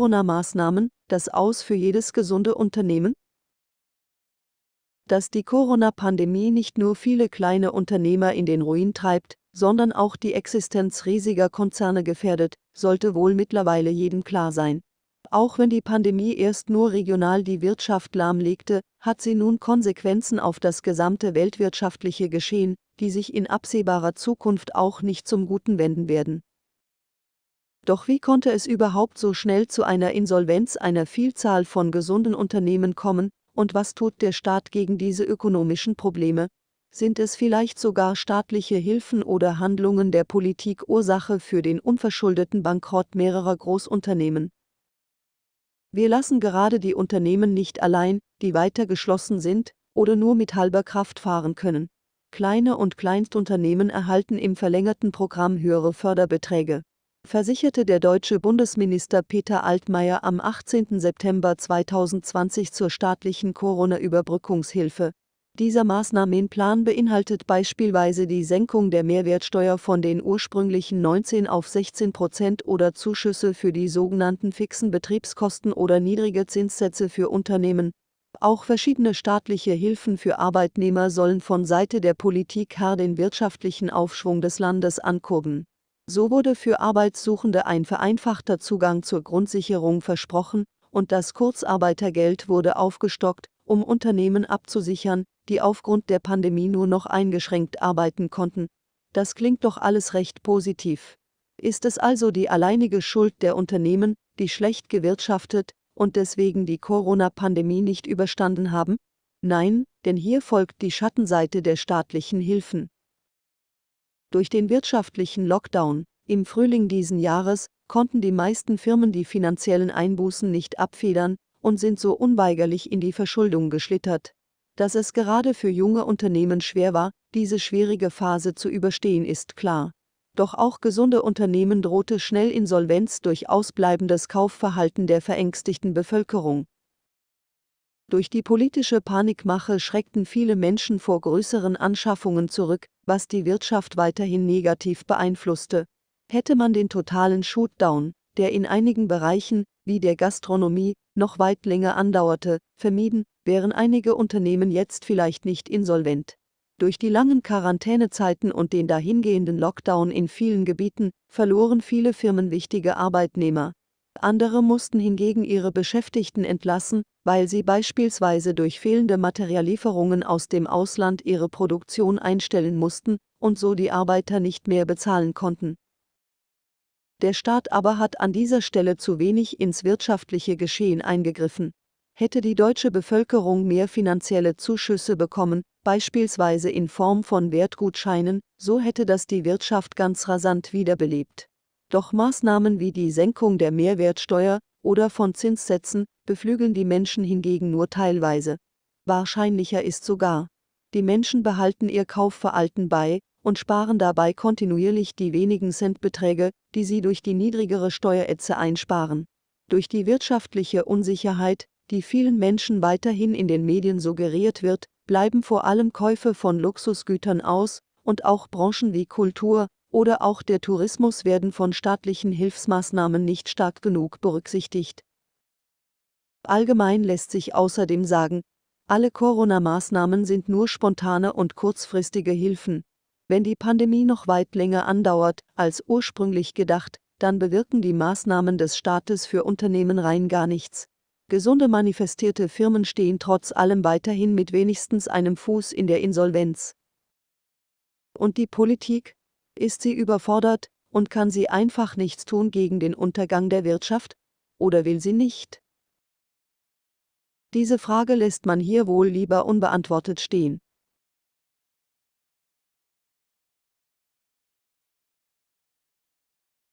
Corona-Maßnahmen das Aus für jedes gesunde Unternehmen? Dass die Corona-Pandemie nicht nur viele kleine Unternehmer in den Ruin treibt, sondern auch die Existenz riesiger Konzerne gefährdet, sollte wohl mittlerweile jedem klar sein. Auch wenn die Pandemie erst nur regional die Wirtschaft lahmlegte, hat sie nun Konsequenzen auf das gesamte weltwirtschaftliche Geschehen, die sich in absehbarer Zukunft auch nicht zum Guten wenden werden. Doch wie konnte es überhaupt so schnell zu einer Insolvenz einer Vielzahl von gesunden Unternehmen kommen, und was tut der Staat gegen diese ökonomischen Probleme? Sind es vielleicht sogar staatliche Hilfen oder Handlungen der Politik Ursache für den unverschuldeten Bankrott mehrerer Großunternehmen? Wir lassen gerade die Unternehmen nicht allein, die weiter geschlossen sind oder nur mit halber Kraft fahren können. Kleine und Kleinstunternehmen erhalten im verlängerten Programm höhere Förderbeträge versicherte der deutsche Bundesminister Peter Altmaier am 18. September 2020 zur staatlichen Corona-Überbrückungshilfe. Dieser Maßnahmenplan beinhaltet beispielsweise die Senkung der Mehrwertsteuer von den ursprünglichen 19 auf 16 Prozent oder Zuschüsse für die sogenannten fixen Betriebskosten oder niedrige Zinssätze für Unternehmen. Auch verschiedene staatliche Hilfen für Arbeitnehmer sollen von Seite der Politik her den wirtschaftlichen Aufschwung des Landes ankurbeln. So wurde für Arbeitssuchende ein vereinfachter Zugang zur Grundsicherung versprochen, und das Kurzarbeitergeld wurde aufgestockt, um Unternehmen abzusichern, die aufgrund der Pandemie nur noch eingeschränkt arbeiten konnten. Das klingt doch alles recht positiv. Ist es also die alleinige Schuld der Unternehmen, die schlecht gewirtschaftet und deswegen die Corona-Pandemie nicht überstanden haben? Nein, denn hier folgt die Schattenseite der staatlichen Hilfen. Durch den wirtschaftlichen Lockdown im Frühling diesen Jahres konnten die meisten Firmen die finanziellen Einbußen nicht abfedern und sind so unweigerlich in die Verschuldung geschlittert. Dass es gerade für junge Unternehmen schwer war, diese schwierige Phase zu überstehen, ist klar. Doch auch gesunde Unternehmen drohte schnell Insolvenz durch ausbleibendes Kaufverhalten der verängstigten Bevölkerung. Durch die politische Panikmache schreckten viele Menschen vor größeren Anschaffungen zurück, was die Wirtschaft weiterhin negativ beeinflusste. Hätte man den totalen Shootdown, der in einigen Bereichen, wie der Gastronomie, noch weit länger andauerte, vermieden, wären einige Unternehmen jetzt vielleicht nicht insolvent. Durch die langen Quarantänezeiten und den dahingehenden Lockdown in vielen Gebieten verloren viele Firmen wichtige Arbeitnehmer andere mussten hingegen ihre Beschäftigten entlassen, weil sie beispielsweise durch fehlende Materiallieferungen aus dem Ausland ihre Produktion einstellen mussten und so die Arbeiter nicht mehr bezahlen konnten. Der Staat aber hat an dieser Stelle zu wenig ins wirtschaftliche Geschehen eingegriffen. Hätte die deutsche Bevölkerung mehr finanzielle Zuschüsse bekommen, beispielsweise in Form von Wertgutscheinen, so hätte das die Wirtschaft ganz rasant wiederbelebt. Doch Maßnahmen wie die Senkung der Mehrwertsteuer oder von Zinssätzen beflügeln die Menschen hingegen nur teilweise. Wahrscheinlicher ist sogar, die Menschen behalten ihr Kaufverhalten bei und sparen dabei kontinuierlich die wenigen Centbeträge, die sie durch die niedrigere Steuerätze einsparen. Durch die wirtschaftliche Unsicherheit, die vielen Menschen weiterhin in den Medien suggeriert wird, bleiben vor allem Käufe von Luxusgütern aus, und auch Branchen wie Kultur, oder auch der Tourismus werden von staatlichen Hilfsmaßnahmen nicht stark genug berücksichtigt. Allgemein lässt sich außerdem sagen, alle Corona-Maßnahmen sind nur spontane und kurzfristige Hilfen. Wenn die Pandemie noch weit länger andauert als ursprünglich gedacht, dann bewirken die Maßnahmen des Staates für Unternehmen rein gar nichts. Gesunde manifestierte Firmen stehen trotz allem weiterhin mit wenigstens einem Fuß in der Insolvenz. Und die Politik, ist sie überfordert und kann sie einfach nichts tun gegen den Untergang der Wirtschaft, oder will sie nicht? Diese Frage lässt man hier wohl lieber unbeantwortet stehen.